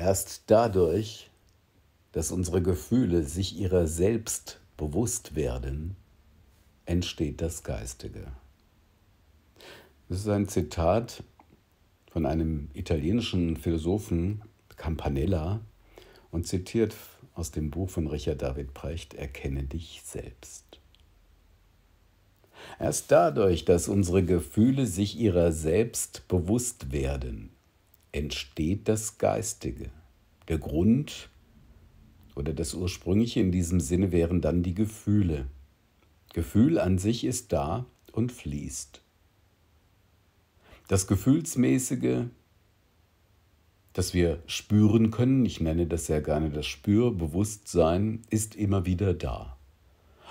Erst dadurch, dass unsere Gefühle sich ihrer selbst bewusst werden, entsteht das Geistige. Das ist ein Zitat von einem italienischen Philosophen Campanella und zitiert aus dem Buch von Richard David Precht Erkenne dich selbst. Erst dadurch, dass unsere Gefühle sich ihrer selbst bewusst werden, entsteht das Geistige. Der Grund oder das Ursprüngliche in diesem Sinne wären dann die Gefühle. Gefühl an sich ist da und fließt. Das Gefühlsmäßige, das wir spüren können, ich nenne das sehr gerne das Spürbewusstsein, ist immer wieder da.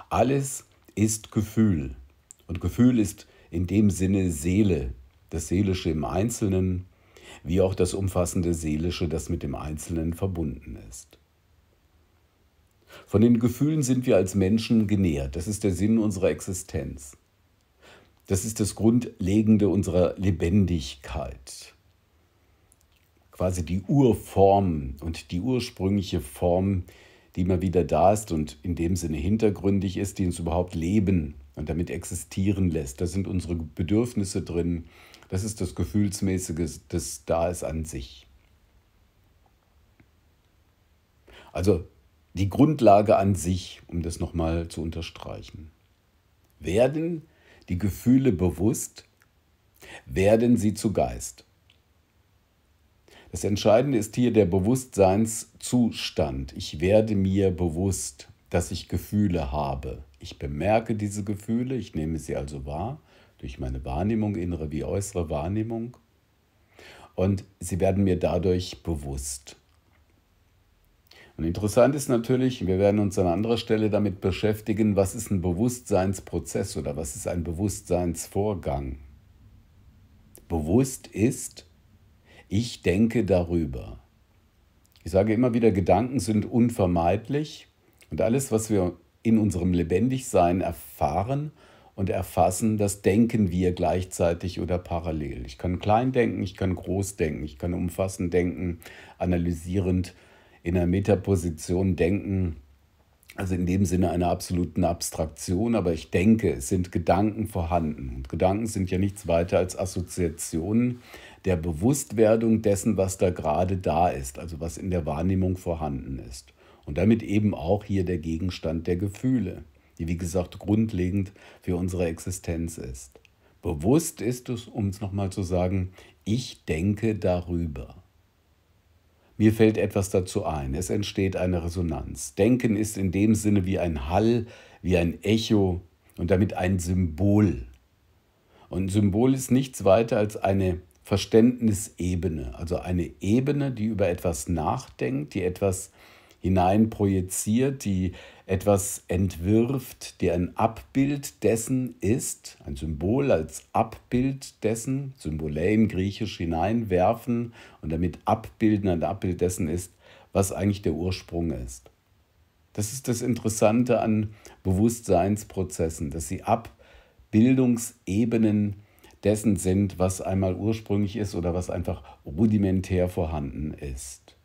Alles ist Gefühl. Und Gefühl ist in dem Sinne Seele, das Seelische im Einzelnen, wie auch das umfassende Seelische, das mit dem Einzelnen verbunden ist. Von den Gefühlen sind wir als Menschen genährt. Das ist der Sinn unserer Existenz. Das ist das Grundlegende unserer Lebendigkeit. Quasi die Urform und die ursprüngliche Form, die immer wieder da ist und in dem Sinne hintergründig ist, die uns überhaupt leben und damit existieren lässt. Da sind unsere Bedürfnisse drin, das ist das Gefühlsmäßige das da ist an sich. Also die Grundlage an sich, um das nochmal zu unterstreichen. Werden die Gefühle bewusst, werden sie zu Geist. Das Entscheidende ist hier der Bewusstseinszustand. Ich werde mir bewusst, dass ich Gefühle habe. Ich bemerke diese Gefühle, ich nehme sie also wahr durch meine Wahrnehmung, innere wie äußere Wahrnehmung. Und sie werden mir dadurch bewusst. Und interessant ist natürlich, wir werden uns an anderer Stelle damit beschäftigen, was ist ein Bewusstseinsprozess oder was ist ein Bewusstseinsvorgang. Bewusst ist, ich denke darüber. Ich sage immer wieder, Gedanken sind unvermeidlich und alles, was wir in unserem Lebendigsein erfahren, und erfassen, das denken wir gleichzeitig oder parallel. Ich kann klein denken, ich kann groß denken, ich kann umfassend denken, analysierend in einer Metaposition denken. Also in dem Sinne einer absoluten Abstraktion, aber ich denke, es sind Gedanken vorhanden. Und Gedanken sind ja nichts weiter als Assoziationen der Bewusstwerdung dessen, was da gerade da ist, also was in der Wahrnehmung vorhanden ist. Und damit eben auch hier der Gegenstand der Gefühle die wie gesagt grundlegend für unsere Existenz ist. Bewusst ist es, um es nochmal zu sagen, ich denke darüber. Mir fällt etwas dazu ein, es entsteht eine Resonanz. Denken ist in dem Sinne wie ein Hall, wie ein Echo und damit ein Symbol. Und ein Symbol ist nichts weiter als eine Verständnisebene, also eine Ebene, die über etwas nachdenkt, die etwas äh, hinein projiziert, die etwas entwirft, die ein Abbild dessen ist, ein Symbol als Abbild dessen, Symbole in griechisch hineinwerfen und damit abbilden, ein Abbild dessen ist, was eigentlich der Ursprung ist. Das ist das Interessante an Bewusstseinsprozessen, dass sie Abbildungsebenen dessen sind, was einmal ursprünglich ist oder was einfach rudimentär vorhanden ist.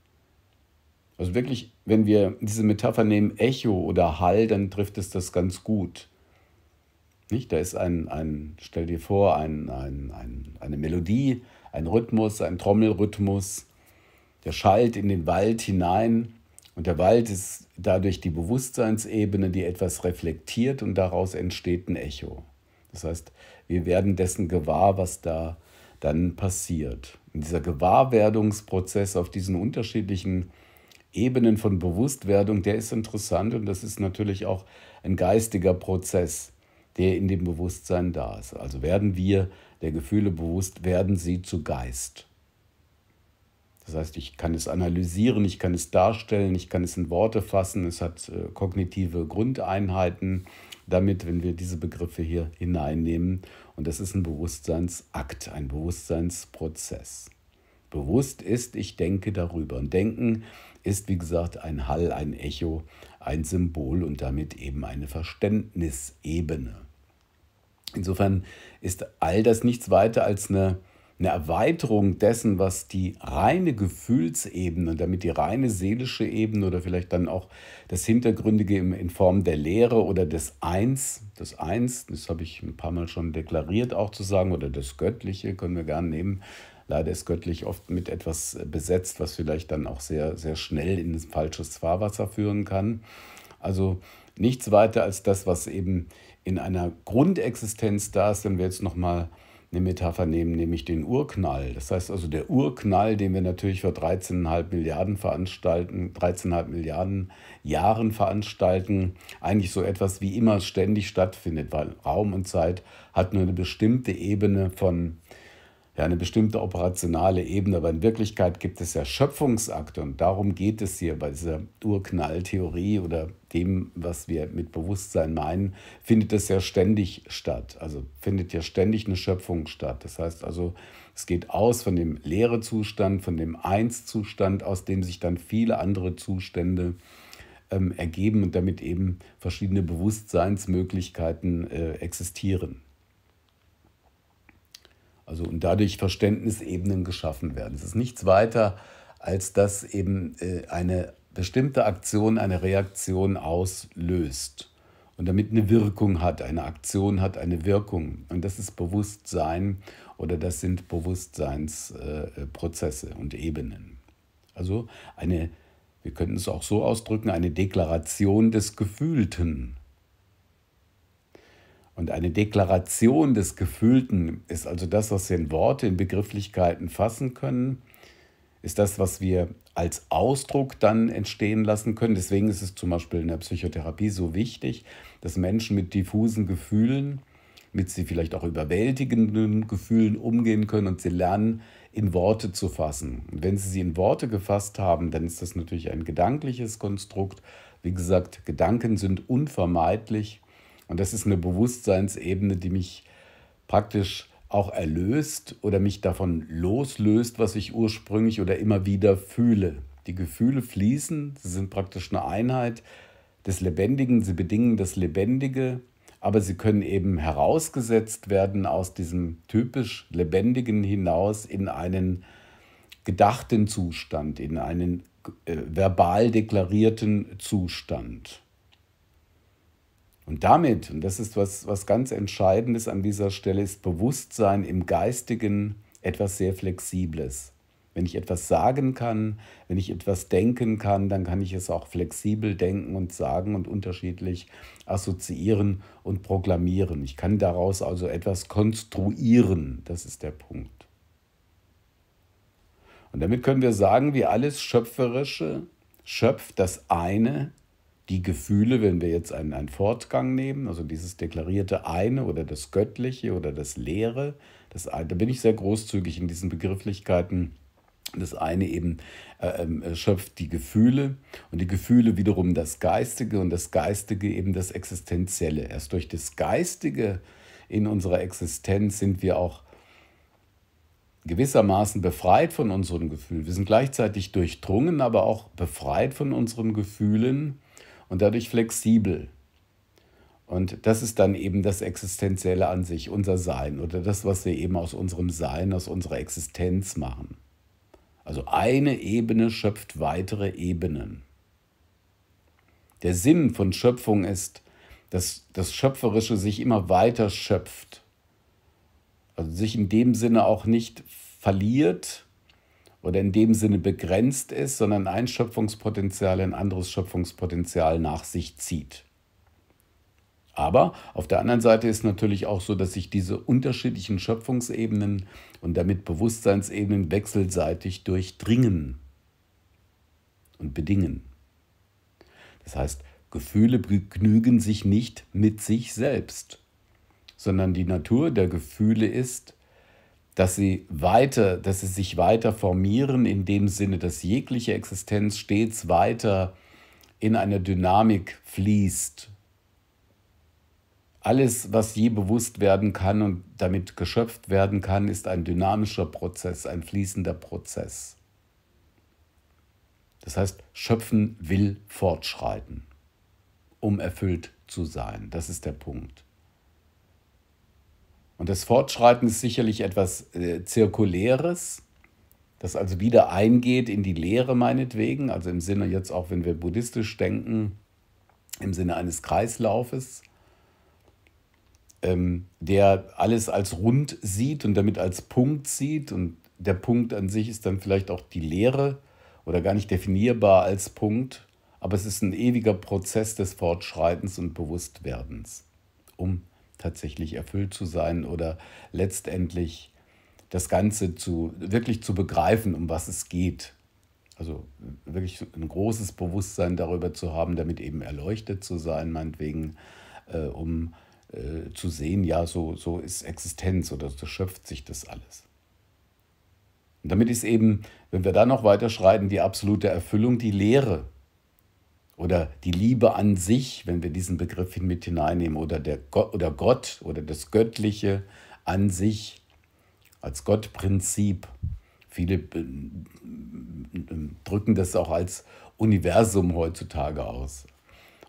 Also wirklich, wenn wir diese Metapher nehmen, Echo oder Hall, dann trifft es das ganz gut. Nicht? Da ist ein, ein stell dir vor, ein, ein, ein, eine Melodie, ein Rhythmus, ein Trommelrhythmus, der schallt in den Wald hinein. Und der Wald ist dadurch die Bewusstseinsebene, die etwas reflektiert und daraus entsteht ein Echo. Das heißt, wir werden dessen gewahr, was da dann passiert. Und dieser Gewahrwerdungsprozess auf diesen unterschiedlichen Ebenen von Bewusstwerdung, der ist interessant und das ist natürlich auch ein geistiger Prozess, der in dem Bewusstsein da ist. Also werden wir der Gefühle bewusst, werden sie zu Geist. Das heißt, ich kann es analysieren, ich kann es darstellen, ich kann es in Worte fassen, es hat äh, kognitive Grundeinheiten damit, wenn wir diese Begriffe hier hineinnehmen. Und das ist ein Bewusstseinsakt, ein Bewusstseinsprozess. Bewusst ist, ich denke darüber. Und denken ist, wie gesagt, ein Hall, ein Echo, ein Symbol und damit eben eine Verständnisebene. Insofern ist all das nichts weiter als eine, eine Erweiterung dessen, was die reine Gefühlsebene und damit die reine seelische Ebene oder vielleicht dann auch das Hintergründige in Form der Lehre oder des Eins, das Eins, das habe ich ein paar Mal schon deklariert auch zu sagen, oder das Göttliche können wir gerne nehmen, leider ist göttlich oft mit etwas äh, besetzt, was vielleicht dann auch sehr, sehr schnell in ein falsches Fahrwasser führen kann. Also nichts weiter als das, was eben in einer Grundexistenz da ist, wenn wir jetzt nochmal eine Metapher nehmen, nämlich den Urknall. Das heißt also der Urknall, den wir natürlich vor 13,5 Milliarden veranstalten, 13,5 Milliarden Jahren veranstalten, eigentlich so etwas wie immer ständig stattfindet, weil Raum und Zeit hat nur eine bestimmte Ebene von ja eine bestimmte operationale Ebene, aber in Wirklichkeit gibt es ja Schöpfungsakte und darum geht es hier bei dieser Urknalltheorie oder dem, was wir mit Bewusstsein meinen, findet das ja ständig statt. Also findet ja ständig eine Schöpfung statt. Das heißt also, es geht aus von dem leere Zustand, von dem Eins-Zustand, aus dem sich dann viele andere Zustände ähm, ergeben und damit eben verschiedene Bewusstseinsmöglichkeiten äh, existieren. Also und dadurch Verständnisebenen geschaffen werden. Es ist nichts weiter, als dass eben äh, eine bestimmte Aktion eine Reaktion auslöst und damit eine Wirkung hat. Eine Aktion hat eine Wirkung. Und das ist Bewusstsein oder das sind Bewusstseinsprozesse äh, und Ebenen. Also eine, wir könnten es auch so ausdrücken, eine Deklaration des Gefühlten. Und eine Deklaration des Gefühlten ist also das, was wir in Worte, in Begrifflichkeiten fassen können, ist das, was wir als Ausdruck dann entstehen lassen können. Deswegen ist es zum Beispiel in der Psychotherapie so wichtig, dass Menschen mit diffusen Gefühlen, mit sie vielleicht auch überwältigenden Gefühlen umgehen können und sie lernen, in Worte zu fassen. Und wenn sie sie in Worte gefasst haben, dann ist das natürlich ein gedankliches Konstrukt. Wie gesagt, Gedanken sind unvermeidlich und das ist eine Bewusstseinsebene, die mich praktisch auch erlöst oder mich davon loslöst, was ich ursprünglich oder immer wieder fühle. Die Gefühle fließen, sie sind praktisch eine Einheit des Lebendigen, sie bedingen das Lebendige, aber sie können eben herausgesetzt werden aus diesem typisch Lebendigen hinaus in einen gedachten Zustand, in einen äh, verbal deklarierten Zustand. Und damit, und das ist was, was ganz Entscheidendes an dieser Stelle, ist Bewusstsein im Geistigen etwas sehr Flexibles. Wenn ich etwas sagen kann, wenn ich etwas denken kann, dann kann ich es auch flexibel denken und sagen und unterschiedlich assoziieren und proklamieren. Ich kann daraus also etwas konstruieren. Das ist der Punkt. Und damit können wir sagen, wie alles Schöpferische schöpft das eine die Gefühle, wenn wir jetzt einen, einen Fortgang nehmen, also dieses deklarierte eine oder das Göttliche oder das Leere, das, da bin ich sehr großzügig in diesen Begrifflichkeiten. Das eine eben äh, ähm, äh, schöpft die Gefühle und die Gefühle wiederum das Geistige und das Geistige eben das Existenzielle. Erst durch das Geistige in unserer Existenz sind wir auch gewissermaßen befreit von unseren Gefühlen. Wir sind gleichzeitig durchdrungen, aber auch befreit von unseren Gefühlen und dadurch flexibel. Und das ist dann eben das Existenzielle an sich, unser Sein oder das, was wir eben aus unserem Sein, aus unserer Existenz machen. Also eine Ebene schöpft weitere Ebenen. Der Sinn von Schöpfung ist, dass das Schöpferische sich immer weiter schöpft. Also sich in dem Sinne auch nicht verliert, oder in dem Sinne begrenzt ist, sondern ein Schöpfungspotenzial ein anderes Schöpfungspotenzial nach sich zieht. Aber auf der anderen Seite ist natürlich auch so, dass sich diese unterschiedlichen Schöpfungsebenen und damit Bewusstseinsebenen wechselseitig durchdringen und bedingen. Das heißt, Gefühle begnügen sich nicht mit sich selbst, sondern die Natur der Gefühle ist, dass sie weiter, dass sie sich weiter formieren, in dem Sinne, dass jegliche Existenz stets weiter in einer Dynamik fließt. Alles, was je bewusst werden kann und damit geschöpft werden kann, ist ein dynamischer Prozess, ein fließender Prozess. Das heißt, Schöpfen will fortschreiten, um erfüllt zu sein. Das ist der Punkt. Und das Fortschreiten ist sicherlich etwas äh, Zirkuläres, das also wieder eingeht in die Lehre meinetwegen, also im Sinne jetzt auch, wenn wir buddhistisch denken, im Sinne eines Kreislaufes, ähm, der alles als rund sieht und damit als Punkt sieht. Und der Punkt an sich ist dann vielleicht auch die Lehre oder gar nicht definierbar als Punkt, aber es ist ein ewiger Prozess des Fortschreitens und Bewusstwerdens. Um tatsächlich erfüllt zu sein oder letztendlich das Ganze zu, wirklich zu begreifen, um was es geht. Also wirklich ein großes Bewusstsein darüber zu haben, damit eben erleuchtet zu sein, meinetwegen, äh, um äh, zu sehen, ja, so, so ist Existenz oder so schöpft sich das alles. Und damit ist eben, wenn wir da noch weiter schreiten, die absolute Erfüllung die Lehre oder die Liebe an sich, wenn wir diesen Begriff mit hineinnehmen, oder, der Gott, oder Gott oder das Göttliche an sich als Gottprinzip. Viele drücken das auch als Universum heutzutage aus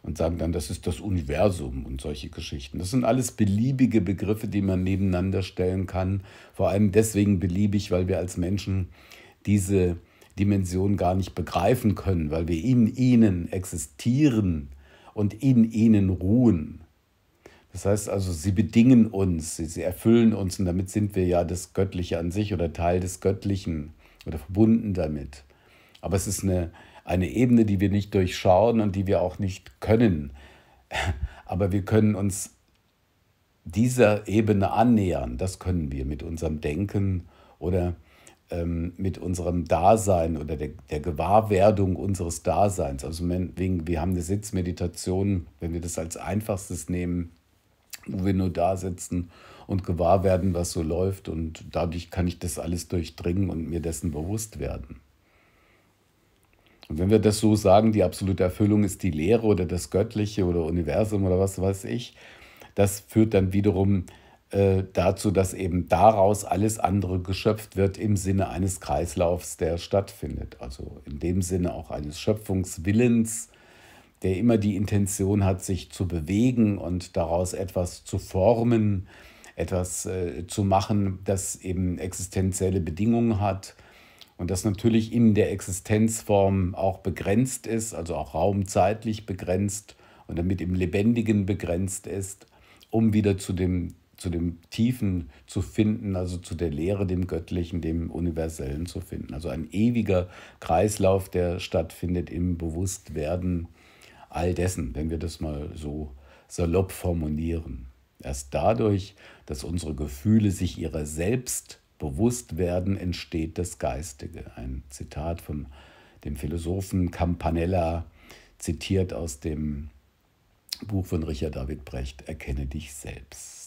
und sagen dann, das ist das Universum und solche Geschichten. Das sind alles beliebige Begriffe, die man nebeneinander stellen kann. Vor allem deswegen beliebig, weil wir als Menschen diese Dimension gar nicht begreifen können, weil wir in ihnen existieren und in ihnen ruhen. Das heißt also, sie bedingen uns, sie, erfüllen uns und damit sind wir ja das Göttliche an sich oder Teil des Göttlichen oder verbunden damit. Aber es ist eine, eine Ebene, die wir nicht durchschauen und die wir auch nicht können. Aber wir können uns dieser Ebene annähern. Das können wir mit unserem Denken oder mit ähm, mit unserem Dasein oder der, der Gewahrwerdung unseres Daseins. Also wegen, wir haben eine Sitzmeditation, wenn wir das als einfachstes nehmen, wo wir nur da sitzen und gewahr werden, was so läuft und dadurch kann ich das alles durchdringen und mir dessen bewusst werden. Und wenn wir das so sagen, die absolute Erfüllung ist die Lehre oder das Göttliche oder Universum oder was weiß ich, das führt dann wiederum äh, dazu, dass eben daraus alles andere geschöpft wird im Sinne eines Kreislaufs, der stattfindet. Also in dem Sinne auch eines Schöpfungswillens, der immer die Intention hat, sich zu bewegen und daraus etwas zu formen, etwas äh, zu machen, das eben existenzielle Bedingungen hat und das natürlich in der Existenzform auch begrenzt ist, also auch raumzeitlich begrenzt und damit im Lebendigen begrenzt ist, um wieder zu dem zu dem Tiefen zu finden, also zu der Lehre, dem Göttlichen, dem Universellen zu finden. Also ein ewiger Kreislauf, der stattfindet im Bewusstwerden all dessen, wenn wir das mal so salopp formulieren. Erst dadurch, dass unsere Gefühle sich ihrer selbst bewusst werden, entsteht das Geistige. Ein Zitat von dem Philosophen Campanella, zitiert aus dem Buch von Richard David Brecht, Erkenne dich selbst.